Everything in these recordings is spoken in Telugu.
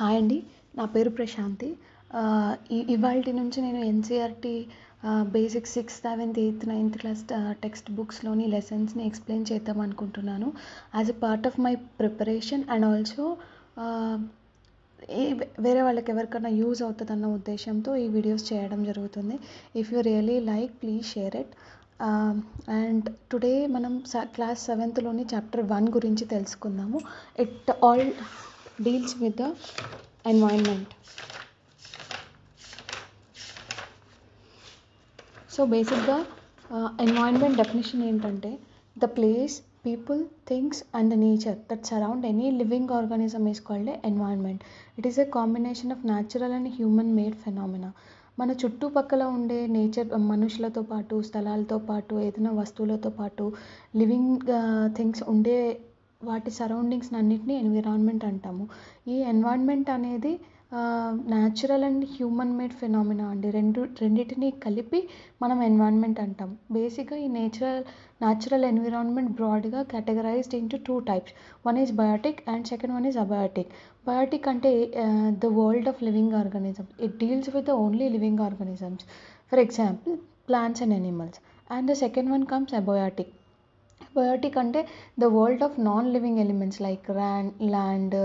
హాయ్ అండి నా పేరు ప్రశాంతి ఇవాళ నుంచి నేను NCERT basic six seventh eighth ninth class text బుక్స్లోని లెసన్స్ని ఎక్స్ప్లెయిన్ చేద్దాం అనుకుంటున్నాను as a part of my preparation and also వేరే వాళ్ళకి ఎవరికైనా యూజ్ అవుతుందన్న ఉద్దేశంతో ఈ వీడియోస్ చేయడం జరుగుతుంది if you really like please share it and today మనం క్లాస్ సెవెంత్లోని చాప్టర్ వన్ గురించి తెలుసుకుందాము it all deals with the environment. So బేసిక్గా ఎన్వైరన్మెంట్ డెఫినేషన్ ఏంటంటే the place people things and nature that surround any living organism is called environment it is a combination of natural and human made phenomena మన చుట్టుపక్కల ఉండే నేచర్ మనుషులతో పాటు స్థలాలతో పాటు ఏదైనా వస్తువులతో పాటు లివింగ్ థింగ్స్ uh, ఉండే వాటి సరౌండింగ్స్ అన్నింటినీ ఎన్విరాన్మెంట్ అంటాము ఈ ఎన్విరాన్మెంట్ అనేది natural and human made phenomena అండి రెండు రెండింటిని కలిపి మనం ఎన్విరాన్మెంట్ అంటాం బేసిక్గా ఈ నేచురల్ న్యాచురల్ ఎన్విరాన్మెంట్ బ్రాడ్గా categorized into two types one is biotic and second one is abiotic biotic అంటే the world of living organisms it deals with the only living organisms for example plants and animals and the second one comes abiotic biotic అంటే the world of non living elements like rand land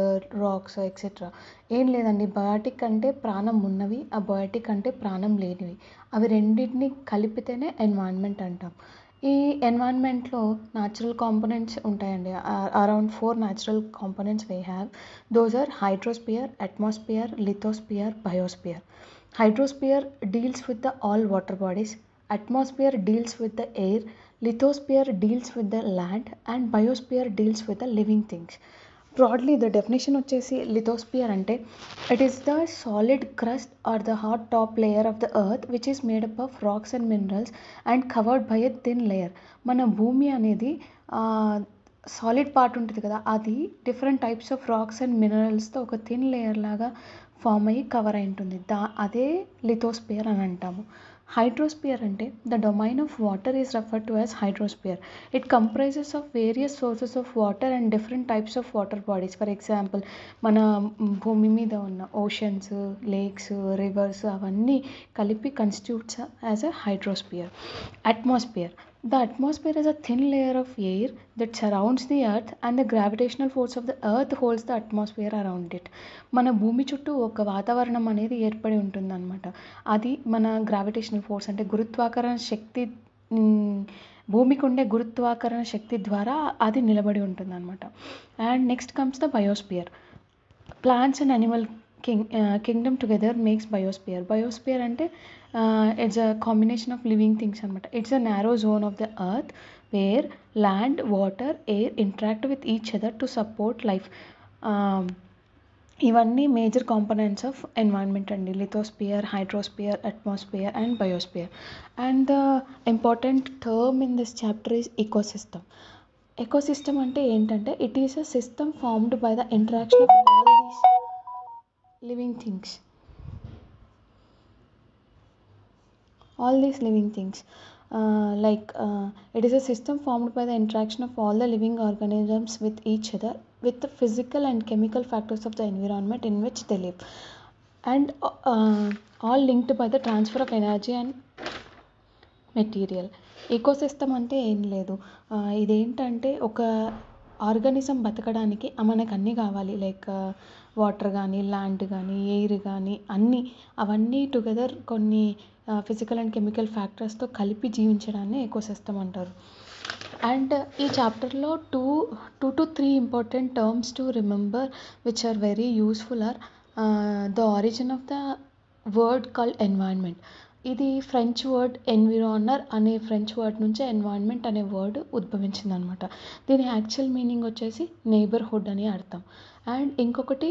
racks et cetera ఏం లేదండి బయోటిక్ అంటే ప్రాణం ఉన్నవి ఆ బయోటిక్ అంటే ప్రాణం లేనివి అవి రెండింటిని కలిపితేనే ఎన్వాన్మెంట్ అంటాం ఈ ఎన్వాన్మెంట్లో న్యాచురల్ కాంపోనెంట్స్ ఉంటాయండి around four natural components we have those are hydrosphere atmosphere lithosphere biosphere hydrosphere deals with the all water bodies atmosphere deals with the air lithosphere deals with the land and biosphere deals with the living things broadly the definition వచ్చేసి లిథోస్పియర్ అంటే it is the solid crust or the hot top layer of the earth which is made up of rocks and minerals and covered by a thin layer మన భూమి అనేది సాలిడ్ పార్ట్ ఉంటుంది కదా అది different types of rocks and మినరల్స్తో ఒక థిన్ లేయర్ లాగా ఫామ్ అయ్యి కవర్ అయి ఉంటుంది దా అదే లిథోస్పియర్ అని అంటాము హైడ్రోస్పియర్ అంటే the domain of water is refer to as hydrosphere it comprises of various sources of water and different types of water bodies for example మన భూమి మీద ఉన్న ఓషన్స్ లేక్స్ రివర్స్ అవన్నీ కలిపి constitutes as a hydrosphere atmosphere The atmosphere is a thin layer of air that surrounds the earth and the gravitational force of the earth holds the atmosphere around it. మన భూమి చుట్టూ ఒక వాతావరణం అనేది ఏర్పడి ఉంటుందన్నమాట అది మన గ్రావిటేషనల్ ఫోర్స్ అంటే గురుత్వాకర్షణ శక్తి భూమికి ఉండే గురుత్వాకరణ శక్తి ద్వారా అది నిలబడి ఉంటుందన్నమాట and next comes the biosphere plants and animal king kingdom together makes biosphere biosphere అంటే it's a combination of living things అనమాట it's a narrow zone of the earth where land water air interact with each other to support life ఇవన్నీ మేజర్ కాంపనెంట్స్ ఆఫ్ ఎన్వైర్న్మెంట్ అండి lithosphere hydrosphere atmosphere and biosphere and the important term in this chapter is ecosystem ecosystem అంటే ఏంటంటే it is a system formed by the interaction of all these living things all these living things like it is a system formed by the interaction of all the living organisms with each other with physical and chemical factors of the environment in which they live and all linked by the transfer of energy and material ecosystem అంటే ఏం లేదు uh, ఇదేంటంటే ఒక ఆర్గానిజం బతకడానికి మనకు అన్నీ కావాలి లైక్ వాటర్ కానీ ల్యాండ్ కానీ ఎయిర్ కానీ అన్నీ అవన్నీ టుగెదర్ కొన్ని ఫిజికల్ అండ్ కెమికల్ ఫ్యాక్టర్స్తో కలిపి జీవించడాన్ని ఎక్కువ సిస్టమ్ అంటారు అండ్ ఈ చాప్టర్లో two two to three important terms to remember which are very useful are the origin of the word called environment ఇది ఫ్రెంచ్ వర్డ్ ఎన్విరానర్ అనే ఫ్రెంచ్ వర్డ్ నుంచి ఎన్వైర్న్మెంట్ అనే వర్డ్ ఉద్భవించిందనమాట దీని యాక్చువల్ మీనింగ్ వచ్చేసి నేబర్హుడ్ అని అర్థం అండ్ ఇంకొకటి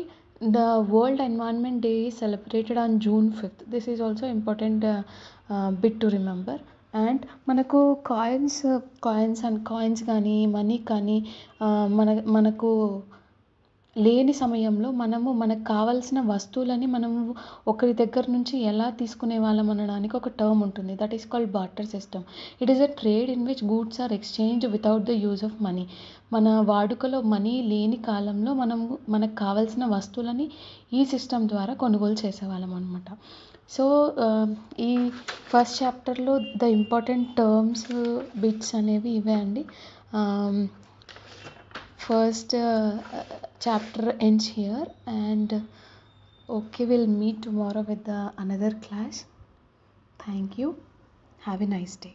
the world environment day is celebrated on June fifth this is also important bit to remember and మనకు కాయిన్స్ కాయిన్స్ అండ్ కాయిన్స్ కానీ మనీ uh, కానీ మన మనకు లేని సమయంలో మనము మనకు కావాల్సిన వస్తువులని మనము ఒకరి దగ్గర నుంచి ఎలా తీసుకునే వాళ్ళం అనడానికి ఒక టర్మ్ ఉంటుంది that is called barter system it is a trade in which goods are exchange without the use of money మన వాడుకలో మనీ లేని కాలంలో మనము మనకు కావాల్సిన వస్తువులని ఈ సిస్టమ్ ద్వారా కొనుగోలు చేసేవాళ్ళం అనమాట సో ఈ ఫస్ట్ చాప్టర్లో ద ఇంపార్టెంట్ టర్మ్స్ బిట్స్ అనేవి ఇవే అండి first chapter ends here and uh, okay we'll meet tomorrow with the uh, another class thank you have a nice day